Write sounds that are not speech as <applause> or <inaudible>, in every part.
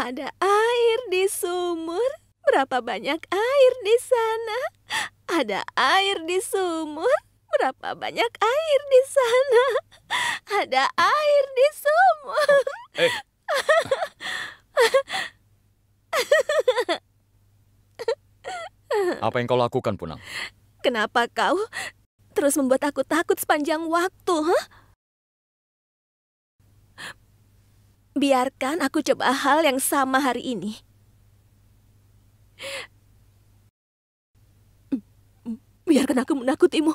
Ada air di sumur. Berapa banyak air di sana? Ada air di sumur. Berapa banyak air di sana? Ada air di sumur. Eh. Apa yang kau lakukan, Punang? Kenapa kau terus membuat aku takut sepanjang waktu, huh? Biarkan aku coba hal yang sama hari ini. Biarkan aku menakutimu.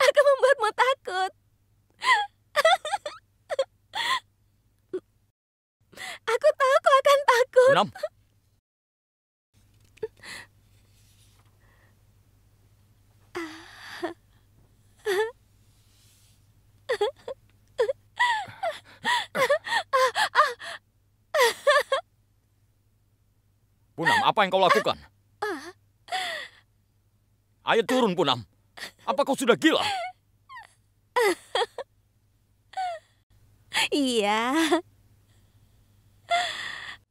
Aku membuatmu takut. Aku tahu kau akan takut. Enam. Apa yang kau lakukan? Ayo turun, Punam. Apa kau sudah gila? Iya.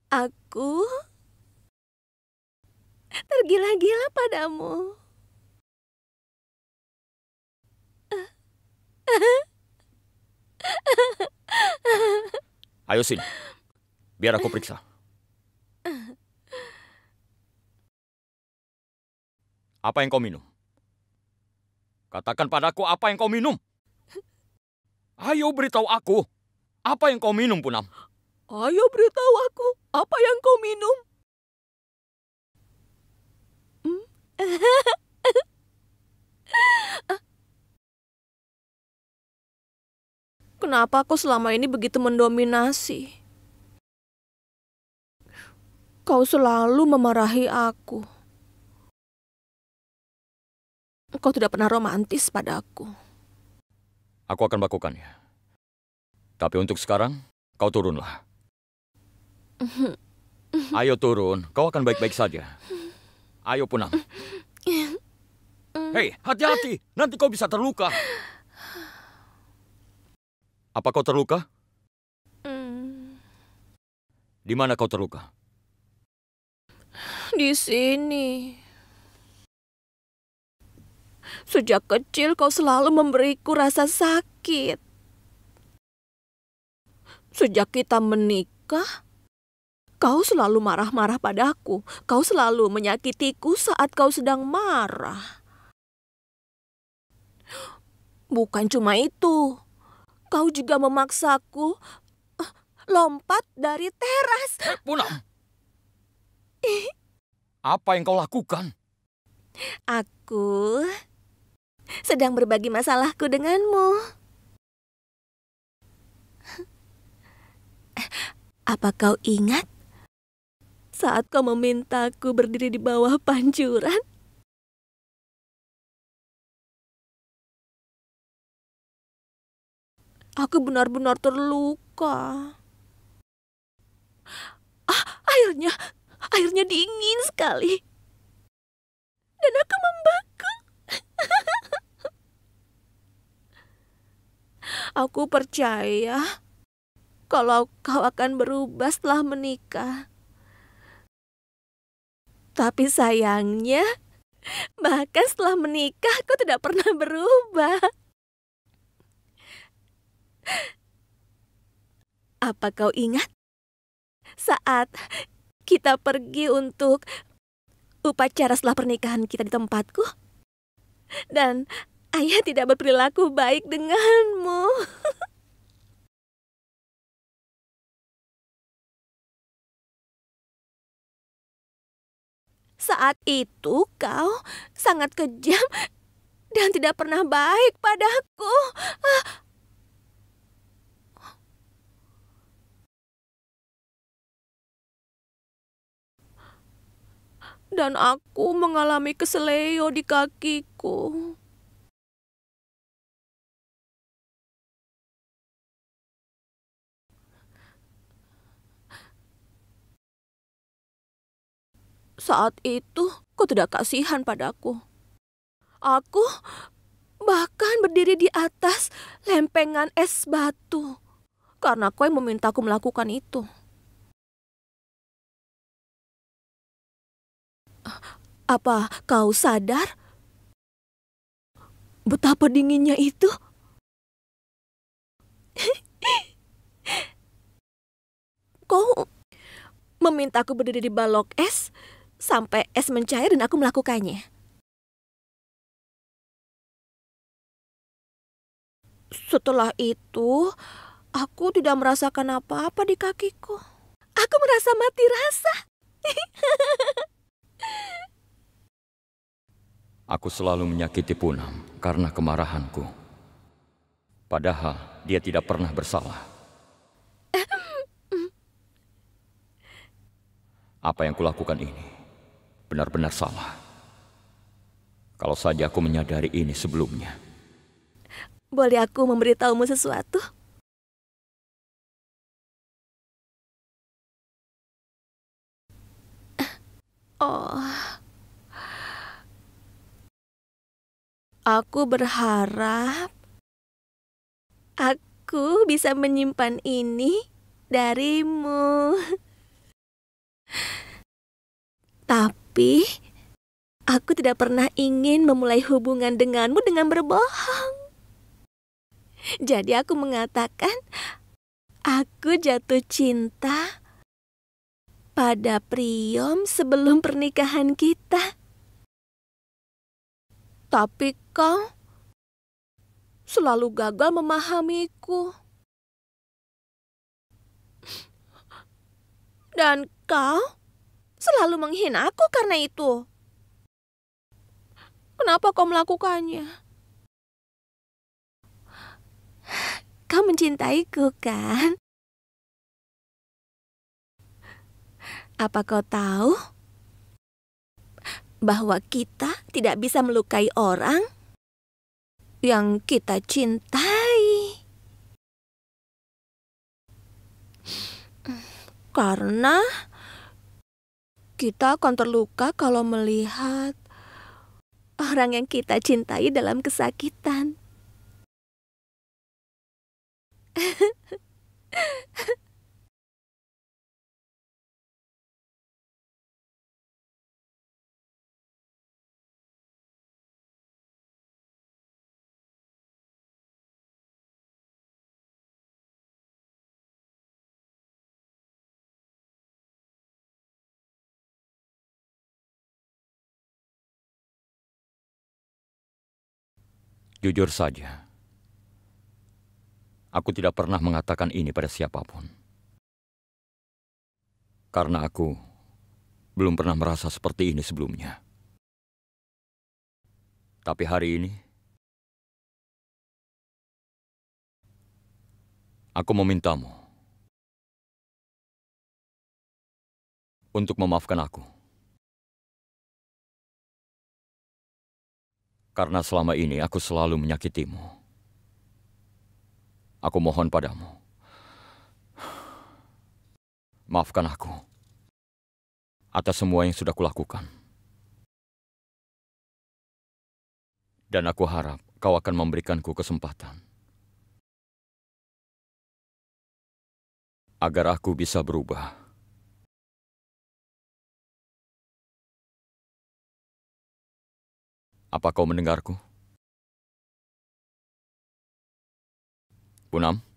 Aku tergila-gila padamu. Ayo, sini, Biar aku periksa. Apa yang kau minum? Katakan padaku apa yang kau minum. Ayo beritahu aku, apa yang kau minum, Punam? Ayo beritahu aku, apa yang kau minum? Hmm? <laughs> Kenapa aku selama ini begitu mendominasi? Kau selalu memarahi aku. Engkau tidak pernah romantis pada aku. Aku akan melakukannya. Tapi untuk sekarang, kau turunlah. <laughs> Ayo turun, kau akan baik-baik saja. Ayo punang. Hei, hati-hati, nanti kau bisa terluka. Apa kau terluka? Di mana kau terluka? Di sini. Sejak kecil kau selalu memberiku rasa sakit. Sejak kita menikah, kau selalu marah-marah padaku. Kau selalu menyakitiku saat kau sedang marah. Bukan cuma itu, kau juga memaksaku eh, lompat dari teras. Eh, Punam. Apa yang kau lakukan? Aku sedang berbagi masalahku denganmu. Apa kau ingat saat kau memintaku berdiri di bawah pancuran? Aku benar-benar terluka. Ah, airnya, airnya dingin sekali. Dan aku Aku percaya kalau kau akan berubah setelah menikah. Tapi sayangnya, bahkan setelah menikah kau tidak pernah berubah. Apa kau ingat? Saat kita pergi untuk upacara setelah pernikahan kita di tempatku? Dan Ayah tidak berperilaku baik denganmu. <laughs> Saat itu kau sangat kejam dan tidak pernah baik padaku. Dan aku mengalami keseleo di kakiku. Saat itu kau tidak kasihan padaku. Aku bahkan berdiri di atas lempengan es batu karena kau yang memintaku melakukan itu. Apa kau sadar betapa dinginnya itu? Kau memintaku berdiri di balok es sampai es mencair dan aku melakukannya. Setelah itu, aku tidak merasakan apa-apa di kakiku. Aku merasa mati rasa. <laughs> aku selalu menyakiti Punam karena kemarahanku. Padahal dia tidak pernah bersalah. <laughs> Apa yang kulakukan ini benar-benar salah. Kalau saja aku menyadari ini sebelumnya. Boleh aku memberitahumu sesuatu? Eh, oh. Aku berharap aku bisa menyimpan ini darimu. Tapi tapi aku tidak pernah ingin memulai hubungan denganmu dengan berbohong. Jadi aku mengatakan aku jatuh cinta pada Priom sebelum pernikahan kita. Tapi kau selalu gagal memahamiku. Dan kau selalu menghina aku karena itu. Kenapa kau melakukannya? Kau mencintaiku, kan? Apa kau tahu bahwa kita tidak bisa melukai orang yang kita cintai? Karena kita akan terluka kalau melihat orang yang kita cintai dalam kesakitan. <laughs> Jujur saja, aku tidak pernah mengatakan ini pada siapapun. Karena aku belum pernah merasa seperti ini sebelumnya. Tapi hari ini, aku memintamu untuk memaafkan aku. karena selama ini aku selalu menyakitimu. Aku mohon padamu, maafkan aku atas semua yang sudah kulakukan. Dan aku harap kau akan memberikanku kesempatan agar aku bisa berubah. Apa kau mendengarku? Punam?